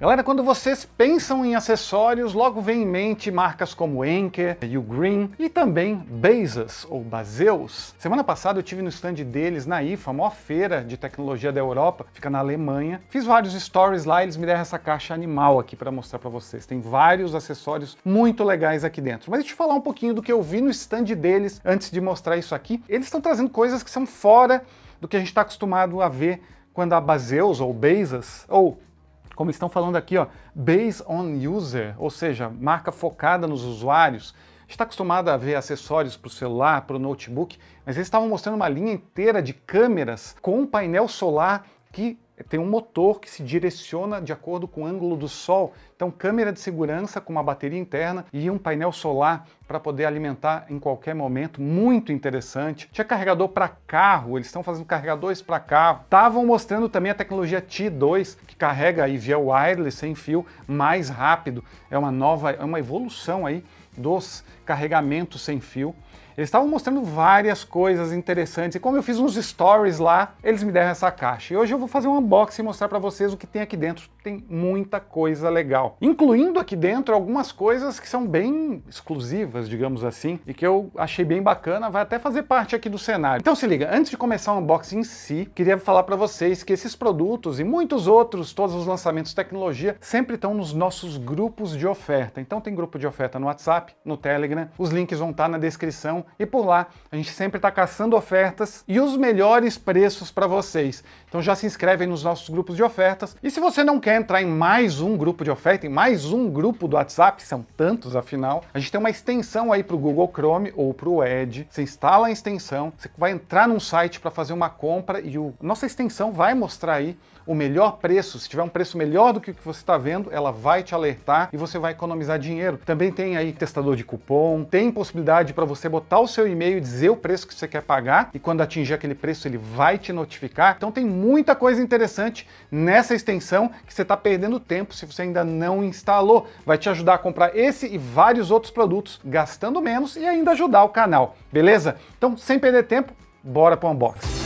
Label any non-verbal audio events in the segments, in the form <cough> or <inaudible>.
Galera, quando vocês pensam em acessórios, logo vem em mente marcas como Enker, Ugreen e também Bezos ou Baseus. Semana passada eu tive no stand deles na IFA, a maior feira de tecnologia da Europa, fica na Alemanha. Fiz vários stories lá, eles me deram essa caixa animal aqui para mostrar para vocês. Tem vários acessórios muito legais aqui dentro. Mas deixa eu falar um pouquinho do que eu vi no stand deles antes de mostrar isso aqui. Eles estão trazendo coisas que são fora do que a gente está acostumado a ver quando a Baseus ou Bezos ou como estão falando aqui, ó, based on user, ou seja, marca focada nos usuários. Está acostumada a ver acessórios para o celular, para o notebook, mas eles estavam mostrando uma linha inteira de câmeras com painel solar que tem um motor que se direciona de acordo com o ângulo do sol. Então, câmera de segurança com uma bateria interna e um painel solar para poder alimentar em qualquer momento, muito interessante. Tinha carregador para carro, eles estão fazendo carregadores para carro. Estavam mostrando também a tecnologia T2, que carrega aí via wireless sem fio mais rápido. É uma nova, é uma evolução aí dos carregamentos sem fio. Eles estavam mostrando várias coisas interessantes e como eu fiz uns stories lá, eles me deram essa caixa. E hoje eu vou fazer um unboxing e mostrar para vocês o que tem aqui dentro. Tem muita coisa legal, incluindo aqui dentro algumas coisas que são bem exclusivas, digamos assim, e que eu achei bem bacana, vai até fazer parte aqui do cenário. Então se liga, antes de começar o unboxing em si, queria falar para vocês que esses produtos e muitos outros, todos os lançamentos de tecnologia, sempre estão nos nossos grupos de oferta. Então tem grupo de oferta no WhatsApp, no Telegram, os links vão estar na descrição e por lá a gente sempre está caçando ofertas e os melhores preços para vocês. Então já se inscrevem nos nossos grupos de ofertas. E se você não quer entrar em mais um grupo de oferta, em mais um grupo do WhatsApp, são tantos afinal, a gente tem uma extensão aí para o Google Chrome ou para o Edge. Você instala a extensão, você vai entrar num site para fazer uma compra e o nossa extensão vai mostrar aí o melhor preço. Se tiver um preço melhor do que o que você está vendo, ela vai te alertar e você vai economizar dinheiro. Também tem aí testador de cupom, tem possibilidade para você botar mandar o seu e-mail, dizer o preço que você quer pagar e quando atingir aquele preço ele vai te notificar. Então tem muita coisa interessante nessa extensão que você está perdendo tempo se você ainda não instalou. Vai te ajudar a comprar esse e vários outros produtos gastando menos e ainda ajudar o canal, beleza? Então sem perder tempo, bora para o unboxing.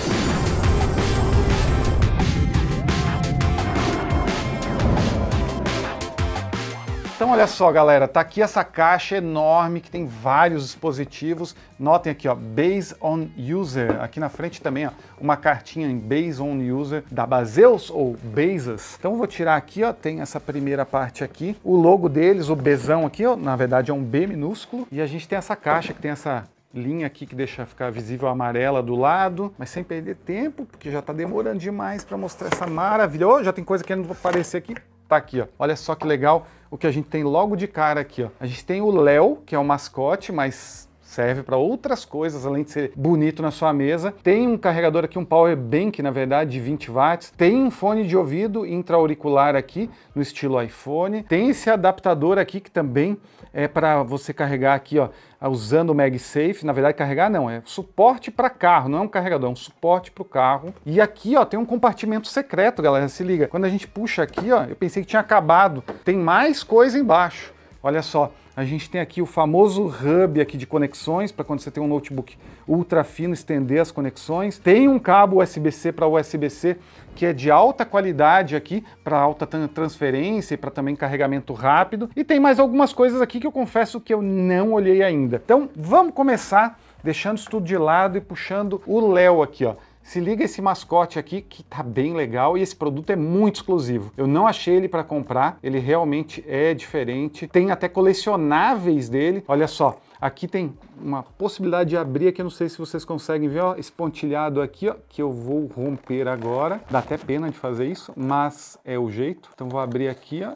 Então olha só, galera, tá aqui essa caixa enorme que tem vários dispositivos. Notem aqui, ó, Base on User. Aqui na frente também, ó, uma cartinha em Base on User da Baseus ou Bezas. Então vou tirar aqui, ó, tem essa primeira parte aqui, o logo deles, o Bzão aqui, ó, na verdade é um B minúsculo, e a gente tem essa caixa que tem essa linha aqui que deixa ficar visível amarela do lado, mas sem perder tempo, porque já tá demorando demais para mostrar essa maravilha. Oh, já tem coisa que não vou aparecer aqui. Tá aqui. Ó. Olha só que legal o que a gente tem logo de cara aqui. Ó. A gente tem o Léo, que é o mascote, mas serve para outras coisas além de ser bonito na sua mesa. Tem um carregador aqui, um power bank, na verdade, de 20 watts. Tem um fone de ouvido intra-auricular aqui, no estilo iPhone. Tem esse adaptador aqui que também é para você carregar aqui, ó, usando o MagSafe. Na verdade, carregar não, é suporte para carro, não é um carregador, é um suporte para o carro. E aqui, ó, tem um compartimento secreto, galera, se liga. Quando a gente puxa aqui, ó, eu pensei que tinha acabado. Tem mais coisa embaixo. Olha só, a gente tem aqui o famoso hub aqui de conexões, para quando você tem um notebook ultra fino, estender as conexões. Tem um cabo USB-C para USB-C que é de alta qualidade aqui, para alta transferência e para também carregamento rápido. E tem mais algumas coisas aqui que eu confesso que eu não olhei ainda. Então vamos começar deixando isso tudo de lado e puxando o Léo aqui, ó se liga esse mascote aqui que tá bem legal e esse produto é muito exclusivo. Eu não achei ele para comprar, ele realmente é diferente. Tem até colecionáveis dele. Olha só, aqui tem uma possibilidade de abrir aqui, eu não sei se vocês conseguem ver, ó, pontilhado aqui, ó, que eu vou romper agora. Dá até pena de fazer isso, mas é o jeito. Então vou abrir aqui, ó.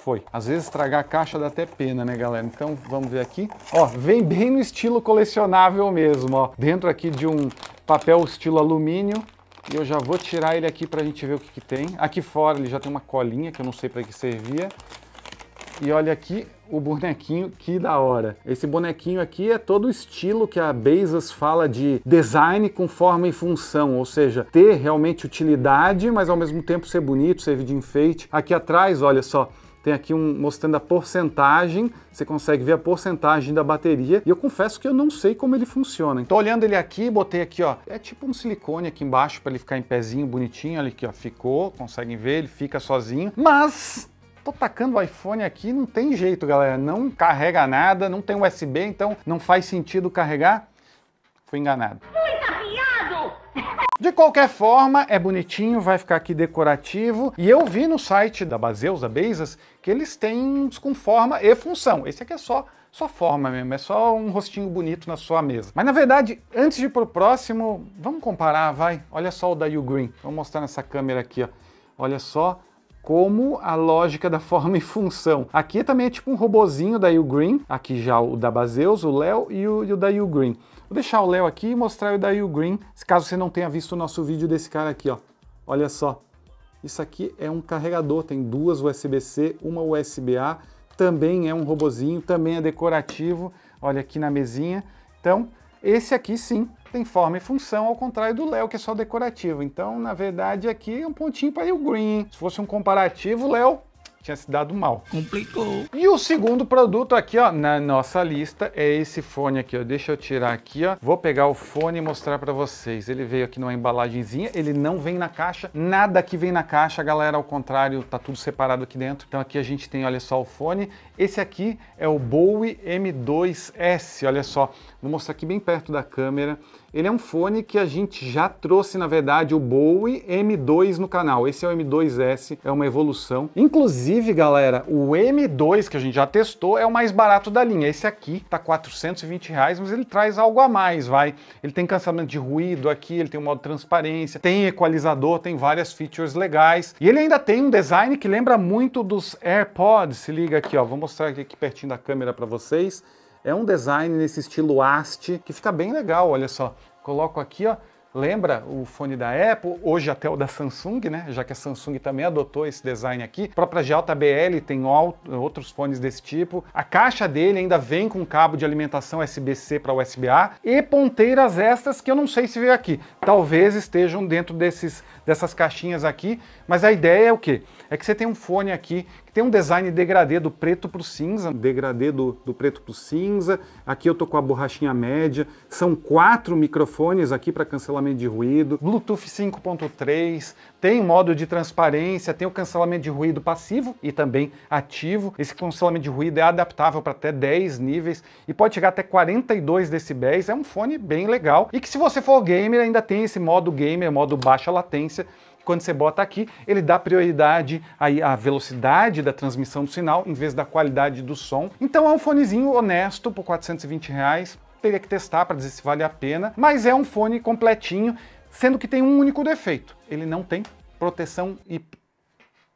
Foi. Às vezes estragar a caixa dá até pena, né, galera? Então vamos ver aqui. Ó, vem bem no estilo colecionável mesmo, ó. Dentro aqui de um papel estilo alumínio. E eu já vou tirar ele aqui para a gente ver o que, que tem. Aqui fora ele já tem uma colinha que eu não sei para que servia. E olha aqui o bonequinho, que da hora. Esse bonequinho aqui é todo o estilo que a Bezos fala de design com forma e função, ou seja, ter realmente utilidade, mas ao mesmo tempo ser bonito, servir de enfeite. Aqui atrás, olha só, tem aqui um mostrando a porcentagem, você consegue ver a porcentagem da bateria. E eu confesso que eu não sei como ele funciona. Então olhando ele aqui, botei aqui, ó, é tipo um silicone aqui embaixo para ele ficar em pezinho bonitinho, olha aqui, ó, ficou, conseguem ver, ele fica sozinho. Mas Tô tacando o iPhone aqui, não tem jeito, galera. Não carrega nada, não tem USB, então não faz sentido carregar. Fui enganado. De qualquer forma, é bonitinho, vai ficar aqui decorativo. E eu vi no site da Baseus, da Bezos, que eles têm uns com forma e função. Esse aqui é só só forma mesmo, é só um rostinho bonito na sua mesa. Mas na verdade, antes de ir pro próximo, vamos comparar, vai. Olha só o da YouGreen. Green. Vou mostrar nessa câmera aqui, ó. Olha só como a lógica da forma e função. Aqui também é tipo um robozinho da Yu Green, aqui já o da Bazeus, o Léo e, o da Yu Green. Vou deixar o Léo aqui e mostrar o da Yu Green, caso você não tenha visto o nosso vídeo desse cara aqui, ó. Olha só. Isso aqui é um carregador, tem duas USB-C, uma USB-A, também é um robozinho, também é decorativo, olha aqui na mesinha. Então, esse aqui sim tem forma e função, ao contrário do Léo, que é só decorativo. Então, na verdade, aqui é um pontinho para o green. Se fosse um comparativo, Léo tinha se dado mal. Complicou. E o segundo produto aqui, ó, na nossa lista é esse fone aqui, ó. Deixa eu tirar aqui, ó. Vou pegar o fone e mostrar para vocês. Ele veio aqui numa embalagenzinha, ele não vem na caixa. Nada que vem na caixa, galera, ao contrário, tá tudo separado aqui dentro. Então aqui a gente tem, olha só, o fone. Esse aqui é o Bowie M2S, olha só. Vou mostrar aqui bem perto da câmera. Ele é um fone que a gente já trouxe, na verdade, o Bowie M2 no canal. Esse é o M2S, é uma evolução. Inclusive, galera, o M2 que a gente já testou é o mais barato da linha. Esse aqui tá 420 reais, mas ele traz algo a mais, vai. Ele tem cancelamento de ruído aqui, ele tem um modo transparência, tem equalizador, tem várias features legais. E ele ainda tem um design que lembra muito dos AirPods. Se liga aqui, ó. Vou mostrar aqui pertinho da câmera para vocês. É um design nesse estilo haste, que fica bem legal, olha só. Coloco aqui, ó, Lembra o fone da Apple, hoje até o da Samsung, né? Já que a Samsung também adotou esse design aqui. A própria JBL tem outros fones desse tipo. A caixa dele ainda vem com cabo de alimentação USB-C para USB-A e ponteiras estas que eu não sei se veio aqui. Talvez estejam dentro desses, dessas caixinhas aqui, mas a ideia é o quê? é que você tem um fone aqui que tem um design degradê do preto para o cinza, degradê do, do preto para o cinza, aqui eu tô com a borrachinha média, são quatro microfones aqui para cancelamento de ruído, Bluetooth 5.3, tem modo de transparência, tem o cancelamento de ruído passivo e também ativo, esse cancelamento de ruído é adaptável para até 10 níveis e pode chegar até 42 decibéis, é um fone bem legal e que se você for gamer ainda tem esse modo gamer, modo baixa latência, quando você bota aqui, ele dá prioridade aí à velocidade da transmissão do sinal em vez da qualidade do som. Então é um fonezinho honesto por 420 reais. Teria que testar para dizer se vale a pena, mas é um fone completinho, sendo que tem um único defeito: ele não tem proteção IP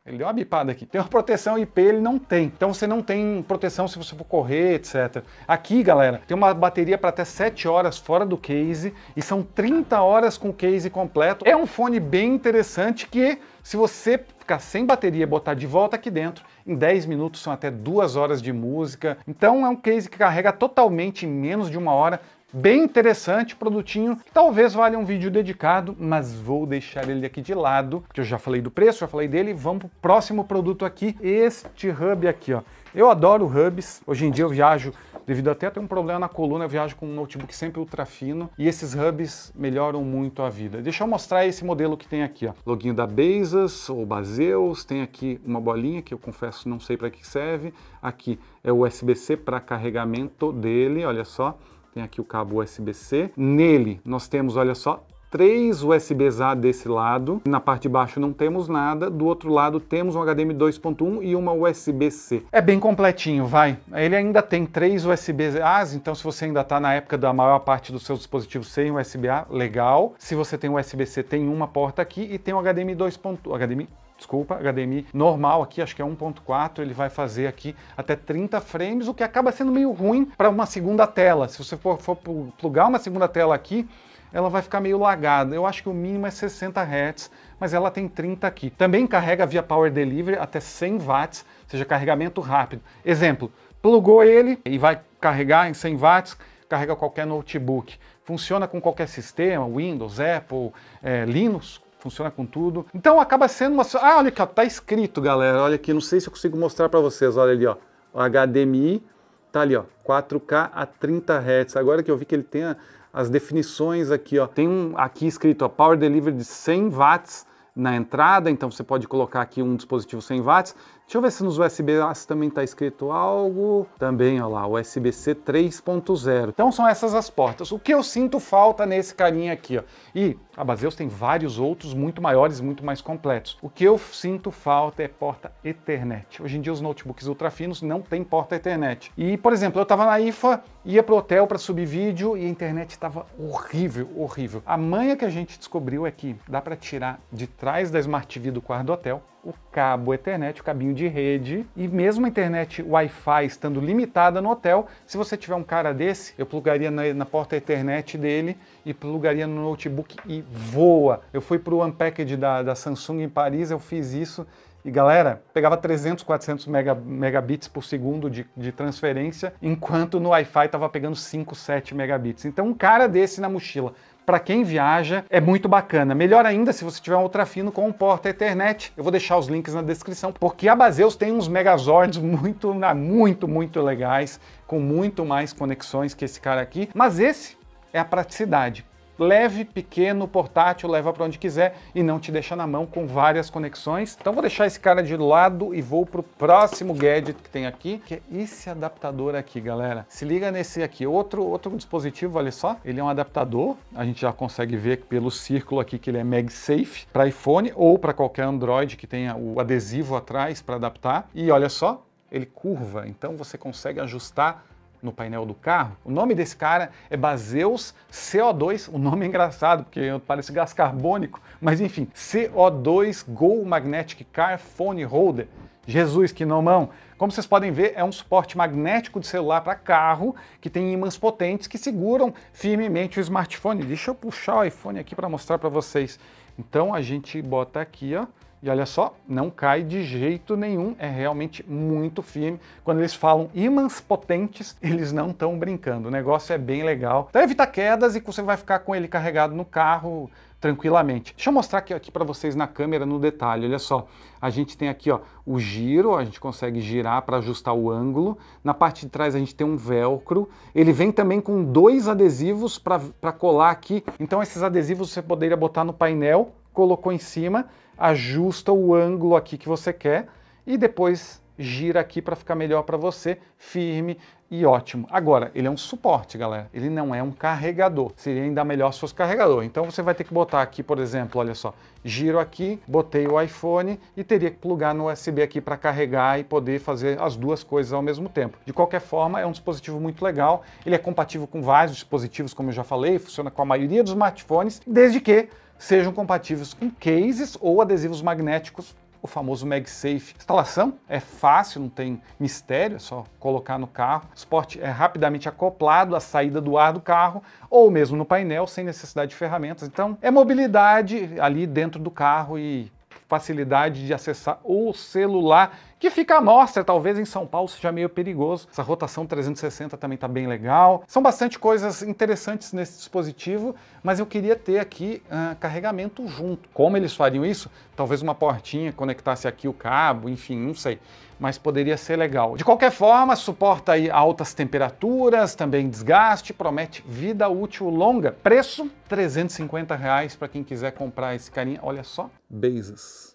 ele deu uma bipada aqui. Tem uma proteção IP, ele não tem. Então você não tem proteção se você for correr, etc. Aqui, galera, tem uma bateria para até 7 horas fora do case e são 30 horas com o case completo. É um fone bem interessante que se você ficar sem bateria e botar de volta aqui dentro, em 10 minutos são até 2 horas de música. Então é um case que carrega totalmente em menos de uma hora bem interessante, produtinho, que talvez valha um vídeo dedicado, mas vou deixar ele aqui de lado, porque eu já falei do preço, já falei dele, vamos pro próximo produto aqui, este hub aqui, ó. Eu adoro hubs, hoje em dia eu viajo, devido até a ter um problema na coluna, eu viajo com um notebook sempre ultra fino, e esses hubs melhoram muito a vida. Deixa eu mostrar esse modelo que tem aqui, ó. Loginho da Bezos ou Baseus, tem aqui uma bolinha que eu confesso não sei para que serve, aqui é o USB-C para carregamento dele, olha só, tem aqui o cabo USB-C. Nele nós temos, olha só, três USBs A desse lado. Na parte de baixo não temos nada, do outro lado temos um HDMI 2.1 e uma USB-C. É bem completinho, vai. Ele ainda tem três USB a então se você ainda está na época da maior parte dos seus dispositivos sem USB A, legal. Se você tem USB-C, tem uma porta aqui e tem um HDMI 2.1, HDMI desculpa, HDMI normal aqui, acho que é 1.4, ele vai fazer aqui até 30 frames, o que acaba sendo meio ruim para uma segunda tela. Se você for, for plugar uma segunda tela aqui, ela vai ficar meio lagada. Eu acho que o mínimo é 60 Hz, mas ela tem 30 aqui. Também carrega via Power Delivery até 100 watts, ou seja, carregamento rápido. Exemplo, plugou ele e vai carregar em 100 watts, carrega qualquer notebook. Funciona com qualquer sistema, Windows, Apple, é, Linux, funciona com tudo. Então acaba sendo uma. Ah, olha aqui, ó, tá escrito, galera. Olha aqui, não sei se eu consigo mostrar para vocês. Olha ali, ó. O HDMI tá ali, ó. 4K a 30 Hz. Agora que eu vi que ele tem a, as definições aqui, ó. Tem um aqui escrito, ó, Power Delivery de 100 watts na entrada, então você pode colocar aqui um dispositivo 100 watts. Deixa eu ver se nos usb a também está escrito algo. Também, olha lá, USB-C 3.0. Então são essas as portas. O que eu sinto falta nesse carinha aqui, ó. E a Baseus tem vários outros muito maiores, muito mais completos. O que eu sinto falta é porta Ethernet. Hoje em dia os notebooks ultrafinos não têm porta Ethernet. E, por exemplo, eu estava na IFA, ia para o hotel para subir vídeo e a internet estava horrível, horrível. A manha que a gente descobriu é que dá para tirar de trás da Smart TV do quarto do hotel, o cabo Ethernet, o cabinho de rede, e mesmo a internet Wi-Fi estando limitada no hotel, se você tiver um cara desse, eu plugaria na, na porta Ethernet dele e plugaria no notebook e voa. Eu fui para o Unpackage da, da Samsung em Paris, eu fiz isso, e galera, pegava 300, 400 mega, megabits por segundo de, de transferência, enquanto no Wi-Fi estava pegando 5, 7 megabits. Então, um cara desse na mochila, para quem viaja, é muito bacana. Melhor ainda se você tiver um Ultrafino com um porta Ethernet. Eu vou deixar os links na descrição, porque a Baseus tem uns Megazords <laughs> muito, ah, muito, muito legais, com muito mais conexões que esse cara aqui. Mas esse é a praticidade leve, pequeno, portátil, leva para onde quiser e não te deixa na mão com várias conexões. Então vou deixar esse cara de lado e vou pro próximo gadget que tem aqui, que é esse adaptador aqui, galera. Se liga nesse aqui, outro, outro dispositivo, olha só, ele é um adaptador, a gente já consegue ver pelo círculo aqui que ele é MagSafe para iPhone ou para qualquer Android que tenha o adesivo atrás para adaptar. E olha só, ele curva, então você consegue ajustar no painel do carro. O nome desse cara é Baseus CO2, o um nome é engraçado porque parece gás carbônico, mas enfim, CO2 Go Magnetic Car Phone Holder. Jesus, que nomão! Como vocês podem ver, é um suporte magnético de celular para carro que tem ímãs potentes que seguram firmemente o smartphone. Deixa eu puxar o iPhone aqui para mostrar para vocês. Então a gente bota aqui, ó. E olha só, não cai de jeito nenhum, é realmente muito firme. Quando eles falam ímãs potentes, eles não estão brincando. O negócio é bem legal. Então evita quedas e você vai ficar com ele carregado no carro tranquilamente. Deixa eu mostrar aqui, aqui para vocês na câmera no detalhe, olha só. A gente tem aqui ó, o giro, a gente consegue girar para ajustar o ângulo. Na parte de trás a gente tem um velcro. Ele vem também com dois adesivos para colar aqui. Então esses adesivos você poderia botar no painel, colocou em cima ajusta o ângulo aqui que você quer e depois gira aqui para ficar melhor para você, firme e ótimo. Agora, ele é um suporte, galera. Ele não é um carregador. Seria ainda melhor se fosse carregador. Então você vai ter que botar aqui, por exemplo, olha só, giro aqui, botei o iPhone e teria que plugar no USB aqui para carregar e poder fazer as duas coisas ao mesmo tempo. De qualquer forma, é um dispositivo muito legal. Ele é compatível com vários dispositivos, como eu já falei, funciona com a maioria dos smartphones, desde que sejam compatíveis com cases ou adesivos magnéticos o famoso MagSafe. Instalação é fácil, não tem mistério, é só colocar no carro. O suporte é rapidamente acoplado à saída do ar do carro ou mesmo no painel, sem necessidade de ferramentas. Então, é mobilidade ali dentro do carro e facilidade de acessar o celular que fica à mostra, talvez em São Paulo seja meio perigoso. Essa rotação 360 também está bem legal. São bastante coisas interessantes nesse dispositivo, mas eu queria ter aqui uh, carregamento junto. Como eles fariam isso? Talvez uma portinha conectasse aqui o cabo, enfim, não sei. Mas poderia ser legal. De qualquer forma, suporta aí altas temperaturas, também desgaste, promete vida útil longa. Preço, 350 reais para quem quiser comprar esse carinha. Olha só, beijos.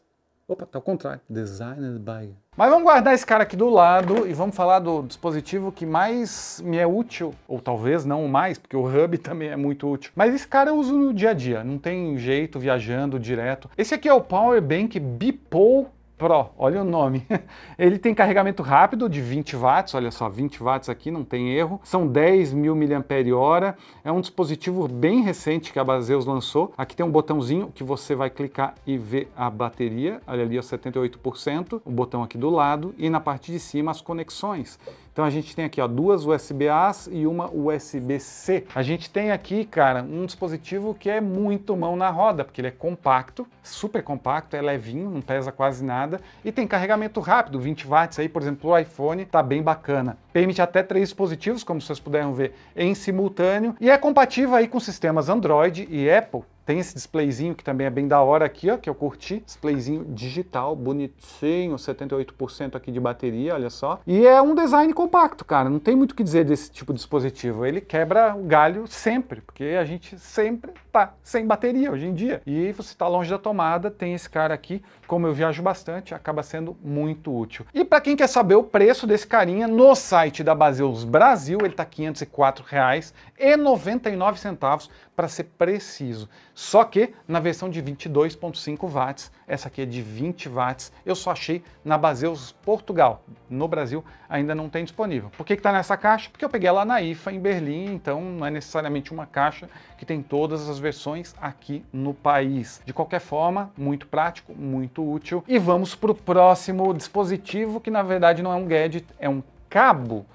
Opa, tá ao contrário. Designed by. Mas vamos guardar esse cara aqui do lado e vamos falar do dispositivo que mais me é útil, ou talvez não o mais, porque o Hub <laughs> também é muito útil. Mas esse cara eu uso no dia a dia, não tem jeito viajando direto. Esse aqui é o Powerbank Bipol. Pro, olha o nome. <laughs> Ele tem carregamento rápido de 20 watts, olha só, 20 watts aqui, não tem erro. São 10 mil mAh, é um dispositivo bem recente que a Baseus lançou. Aqui tem um botãozinho que você vai clicar e ver a bateria, olha ali, ó, 78%, o botão aqui do lado e na parte de cima as conexões. Então a gente tem aqui ó, duas USB-As e uma USB-C. A gente tem aqui, cara, um dispositivo que é muito mão na roda, porque ele é compacto, super compacto, é levinho, não pesa quase nada e tem carregamento rápido, 20 watts aí, por exemplo, o iPhone tá bem bacana. Permite até três dispositivos, como vocês puderam ver, em simultâneo e é compatível aí com sistemas Android e Apple. Tem esse displayzinho que também é bem da hora aqui, ó, que eu curti. Displayzinho digital, bonitinho, 78% aqui de bateria, olha só. E é um design compacto, cara. Não tem muito o que dizer desse tipo de dispositivo. Ele quebra o galho sempre, porque a gente sempre tá sem bateria hoje em dia. E você está longe da tomada, tem esse cara aqui. Como eu viajo bastante, acaba sendo muito útil. E para quem quer saber o preço desse carinha, no site da Baseus Brasil, ele tá R$ 504,99 para ser preciso. Só que na versão de 22.5 watts, essa aqui é de 20 watts, eu só achei na Baseus Portugal. No Brasil ainda não tem disponível. Por que está nessa caixa? Porque eu peguei lá na IFA em Berlim, então não é necessariamente uma caixa que tem todas as versões aqui no país. De qualquer forma, muito prático, muito útil. E vamos para o próximo dispositivo, que na verdade não é um gadget, é um cabo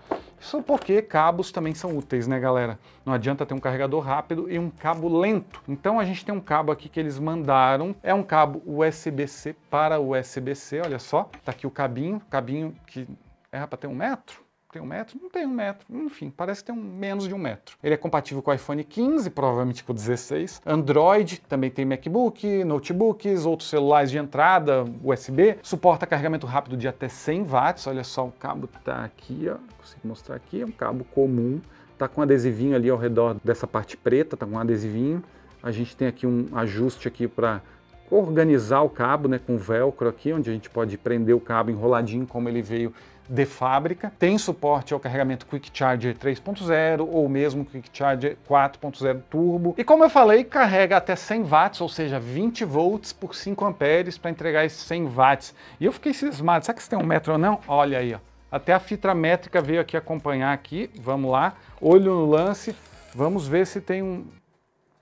isso porque cabos também são úteis, né, galera? Não adianta ter um carregador rápido e um cabo lento. Então a gente tem um cabo aqui que eles mandaram, é um cabo USB-C para USB-C, olha só. Tá aqui o cabinho, cabinho que é para ter um metro, tem um metro? Não tem um metro. Enfim, parece que tem um, menos de um metro. Ele é compatível com o iPhone 15, provavelmente com o 16. Android, também tem MacBook, notebooks, outros celulares de entrada, USB. Suporta carregamento rápido de até 100 watts. Olha só, o cabo tá aqui, ó. Consigo mostrar aqui. É um cabo comum. Tá com um adesivinho ali ao redor dessa parte preta, tá com um adesivinho. A gente tem aqui um ajuste aqui para organizar o cabo, né, com velcro aqui, onde a gente pode prender o cabo enroladinho como ele veio de fábrica, tem suporte ao carregamento Quick Charger 3.0 ou mesmo Quick Charger 4.0 Turbo. E como eu falei, carrega até 100 watts, ou seja, 20 volts por 5 amperes para entregar esses 100 watts. E eu fiquei cismado, será que você tem um metro ou não? Olha aí, ó. Até a fitra métrica veio aqui acompanhar aqui. Vamos lá, olho no lance. Vamos ver se tem um...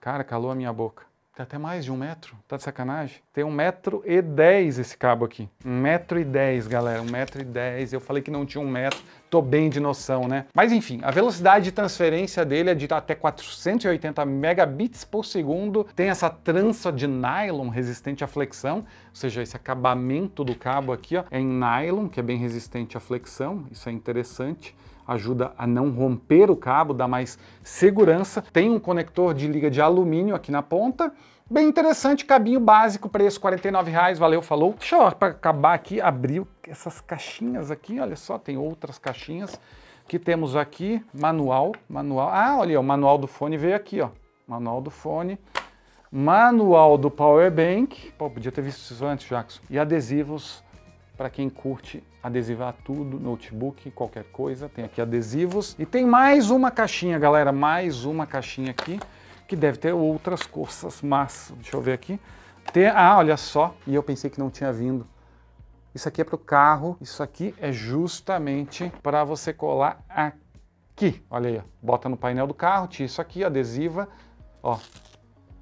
Cara, calou a minha boca. Tem tá até mais de um metro. Tá de sacanagem? Tem um metro e dez esse cabo aqui. Um metro e dez, galera. Um metro e dez. Eu falei que não tinha um metro. Tô bem de noção, né? Mas enfim, a velocidade de transferência dele é de até 480 megabits por segundo. Tem essa trança de nylon resistente à flexão, ou seja, esse acabamento do cabo aqui ó, é em nylon, que é bem resistente à flexão. Isso é interessante ajuda a não romper o cabo, dá mais segurança. Tem um conector de liga de alumínio aqui na ponta, Bem interessante, cabinho básico, preço R$ 49,00, valeu, falou. Deixa eu, para acabar aqui, abrir essas caixinhas aqui, olha só, tem outras caixinhas que temos aqui, manual, manual. Ah, olha, o manual do fone veio aqui, ó, manual do fone. Manual do Power Bank, pô, podia ter visto isso antes, Jackson. E adesivos para quem curte adesivar tudo, notebook, qualquer coisa. Tem aqui adesivos. E tem mais uma caixinha, galera, mais uma caixinha aqui, que deve ter outras coisas, mas deixa eu ver aqui. Tem, ah, olha só, e eu pensei que não tinha vindo. Isso aqui é para o carro, isso aqui é justamente para você colar aqui. Olha aí, ó. bota no painel do carro, tira isso aqui, adesiva, ó,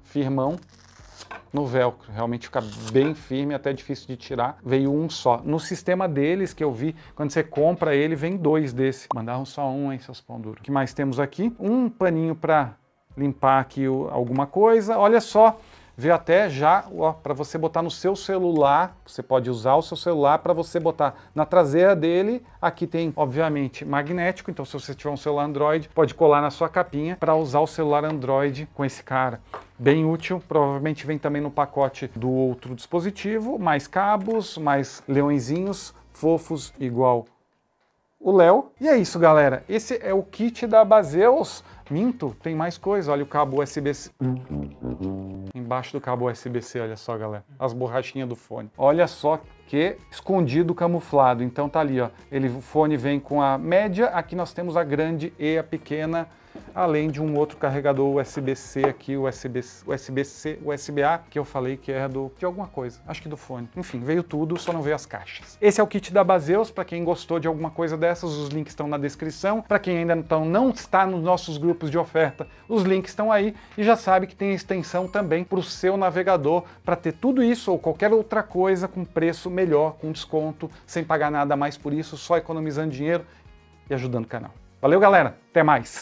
firmão, no velcro. Realmente fica bem firme, até difícil de tirar. Veio um só. No sistema deles que eu vi, quando você compra ele, vem dois desse. Mandaram só um, hein, seus pão duro. O que mais temos aqui? Um paninho para limpar aqui alguma coisa. Olha só Veio até já para você botar no seu celular, você pode usar o seu celular para você botar na traseira dele. Aqui tem, obviamente, magnético, então se você tiver um celular Android, pode colar na sua capinha para usar o celular Android com esse cara. Bem útil, provavelmente vem também no pacote do outro dispositivo, mais cabos, mais leõezinhos fofos igual o Léo. E é isso, galera. Esse é o kit da Baseus. Minto, tem mais coisa. Olha o cabo USB-C embaixo do cabo USB-C, olha só, galera. As borrachinhas do fone. Olha só que escondido, camuflado. Então tá ali, ó. Ele, o fone vem com a média, aqui nós temos a grande e a pequena além de um outro carregador USB-C aqui, USB-C, USB-C, USB-A, que eu falei que era do, de alguma coisa, acho que do fone. Enfim, veio tudo, só não veio as caixas. Esse é o kit da Baseus, para quem gostou de alguma coisa dessas, os links estão na descrição. Para quem ainda então não está nos nossos grupos de oferta, os links estão aí e já sabe que tem extensão também para o seu navegador, para ter tudo isso ou qualquer outra coisa com preço melhor, com desconto, sem pagar nada mais por isso, só economizando dinheiro e ajudando o canal. Valeu, galera. Até mais.